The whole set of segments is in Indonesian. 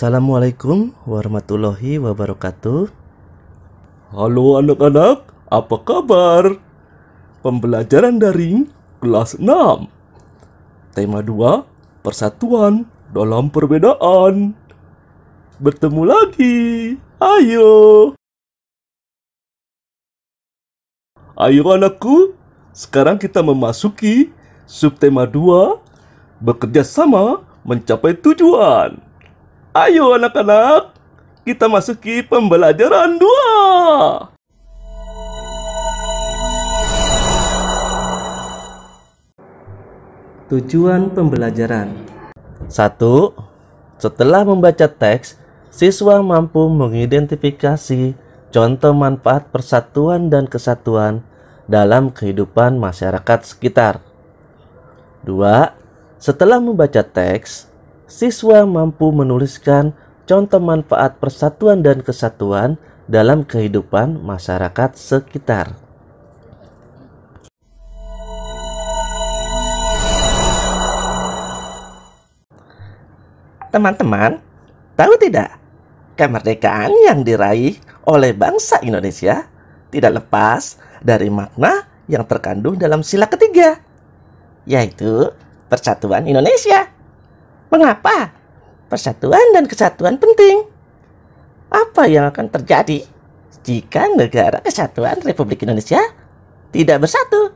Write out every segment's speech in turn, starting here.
Assalamualaikum warahmatullahi wabarakatuh. Halo anak-anak, apa kabar? Pembelajaran daring kelas 6. Tema 2, persatuan dalam perbedaan. Bertemu lagi. Ayo. Ayo anakku, sekarang kita memasuki subtema 2 bekerja sama mencapai tujuan. Ayo anak-anak, kita masuki pembelajaran dua. Tujuan pembelajaran satu, Setelah membaca teks, siswa mampu mengidentifikasi contoh manfaat persatuan dan kesatuan dalam kehidupan masyarakat sekitar. Dua, Setelah membaca teks, siswa mampu menuliskan contoh manfaat persatuan dan kesatuan dalam kehidupan masyarakat sekitar. Teman-teman, tahu tidak? Kemerdekaan yang diraih oleh bangsa Indonesia tidak lepas dari makna yang terkandung dalam sila ketiga, yaitu persatuan Indonesia. Mengapa? Persatuan dan kesatuan penting. Apa yang akan terjadi jika negara kesatuan Republik Indonesia tidak bersatu?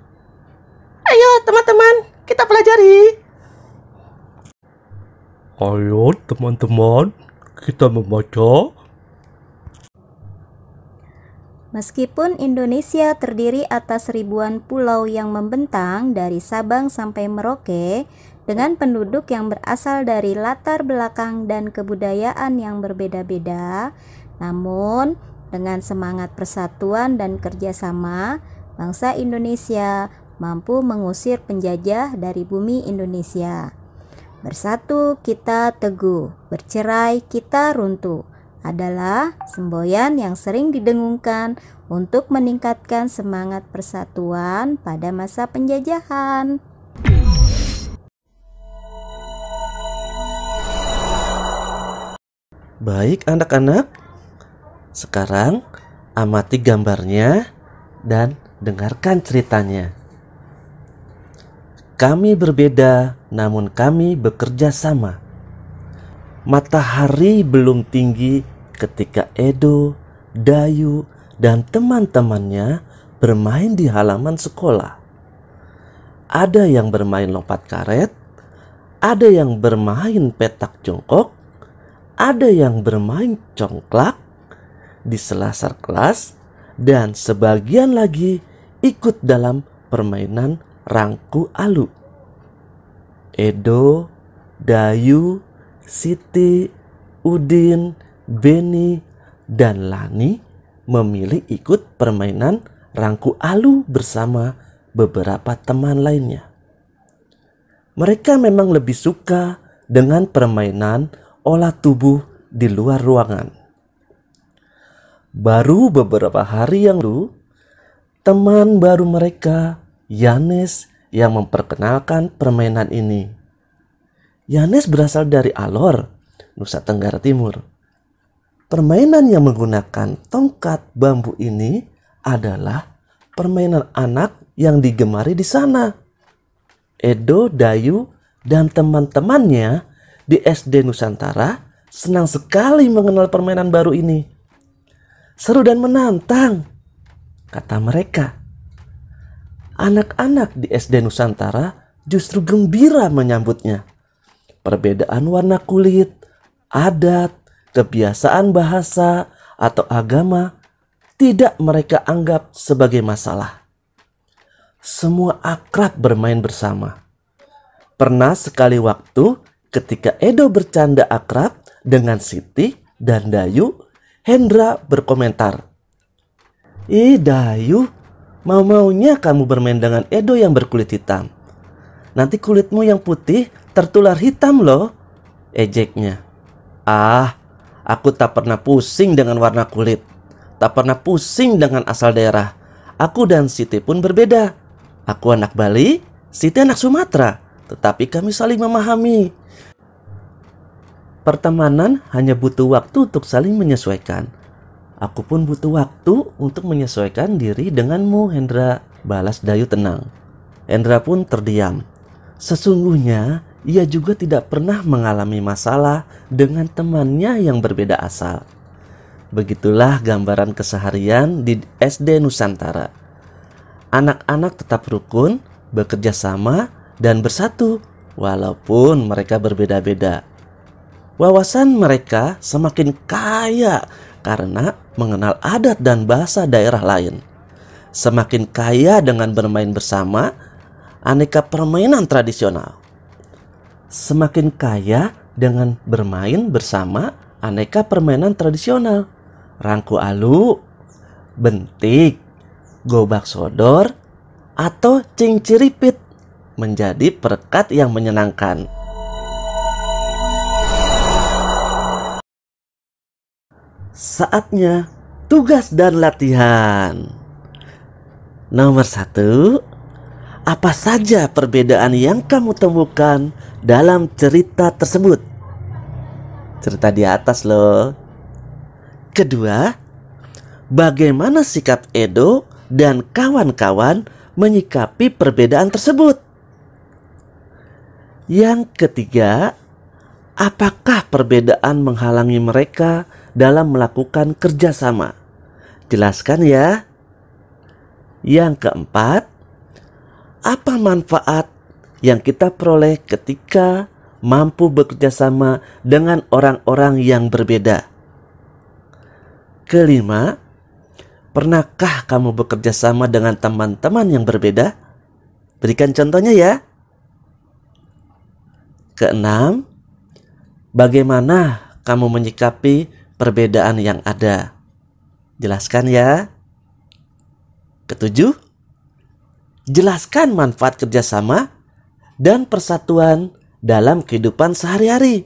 Ayo teman-teman, kita pelajari. Ayo teman-teman, kita membaca Meskipun Indonesia terdiri atas ribuan pulau yang membentang dari Sabang sampai Merauke, dengan penduduk yang berasal dari latar belakang dan kebudayaan yang berbeda-beda, namun dengan semangat persatuan dan kerjasama, bangsa Indonesia mampu mengusir penjajah dari bumi Indonesia. Bersatu kita teguh, bercerai kita runtuh adalah semboyan yang sering didengungkan untuk meningkatkan semangat persatuan pada masa penjajahan. Baik anak-anak, sekarang amati gambarnya dan dengarkan ceritanya. Kami berbeda, namun kami bekerja sama. Matahari belum tinggi, ketika Edo, Dayu, dan teman-temannya bermain di halaman sekolah. Ada yang bermain lompat karet, ada yang bermain petak jongkok, ada yang bermain congklak di selasar kelas, dan sebagian lagi ikut dalam permainan rangku alu. Edo, Dayu, Siti, Udin, Benny, dan Lani memilih ikut permainan rangku alu bersama beberapa teman lainnya. Mereka memang lebih suka dengan permainan olah tubuh di luar ruangan. Baru beberapa hari yang lalu, teman baru mereka, Yanes, yang memperkenalkan permainan ini. Yanes berasal dari Alor, Nusa Tenggara Timur. Permainan yang menggunakan tongkat bambu ini adalah permainan anak yang digemari di sana. Edo, Dayu, dan teman-temannya di SD Nusantara senang sekali mengenal permainan baru ini. Seru dan menantang, kata mereka. Anak-anak di SD Nusantara justru gembira menyambutnya. Perbedaan warna kulit, adat, kebiasaan bahasa, atau agama tidak mereka anggap sebagai masalah. Semua akrab bermain bersama. Pernah sekali waktu ketika Edo bercanda akrab dengan Siti dan Dayu, Hendra berkomentar. Ih Dayu, mau-maunya kamu bermain dengan Edo yang berkulit hitam. Nanti kulitmu yang putih tertular hitam loh, ejeknya. Ah, Aku tak pernah pusing dengan warna kulit, tak pernah pusing dengan asal daerah. Aku dan Siti pun berbeda. Aku anak Bali, Siti anak Sumatera, tetapi kami saling memahami. Pertemanan hanya butuh waktu untuk saling menyesuaikan. Aku pun butuh waktu untuk menyesuaikan diri denganmu, Hendra. Balas Dayu tenang. Hendra pun terdiam. Sesungguhnya ia juga tidak pernah mengalami masalah dengan temannya yang berbeda asal. Begitulah gambaran keseharian di SD Nusantara. Anak-anak tetap rukun, bekerja sama, dan bersatu, walaupun mereka berbeda-beda. Wawasan mereka semakin kaya karena mengenal adat dan bahasa daerah lain. Semakin kaya dengan bermain bersama aneka permainan tradisional semakin kaya dengan bermain bersama aneka permainan tradisional. Rangku alu, bentik, gobak sodor, atau cingciripit menjadi perekat yang menyenangkan. Saatnya tugas dan latihan. Nomor satu, apa saja perbedaan yang kamu temukan dalam cerita tersebut? Cerita di atas loh. Kedua, bagaimana sikap Edo dan kawan-kawan menyikapi perbedaan tersebut? Yang ketiga, apakah perbedaan menghalangi mereka dalam melakukan kerjasama? Jelaskan ya. Yang keempat, apa manfaat yang kita peroleh ketika mampu bekerja sama dengan orang-orang yang berbeda? Kelima, pernahkah kamu bekerja sama dengan teman-teman yang berbeda? Berikan contohnya ya. Keenam, bagaimana kamu menyikapi perbedaan yang ada? Jelaskan ya. Ketujuh, jelaskan manfaat kerjasama dan persatuan dalam kehidupan sehari-hari.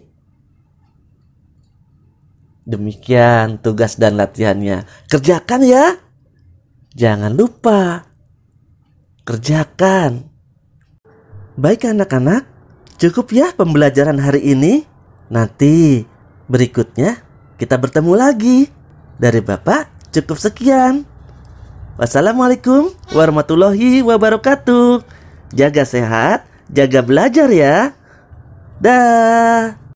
Demikian tugas dan latihannya. Kerjakan ya. Jangan lupa. Kerjakan. Baik anak-anak, cukup ya pembelajaran hari ini. Nanti berikutnya kita bertemu lagi. Dari Bapak, cukup sekian. Wassalamualaikum warahmatullahi wabarakatuh. Jaga sehat, jaga belajar ya. Dah.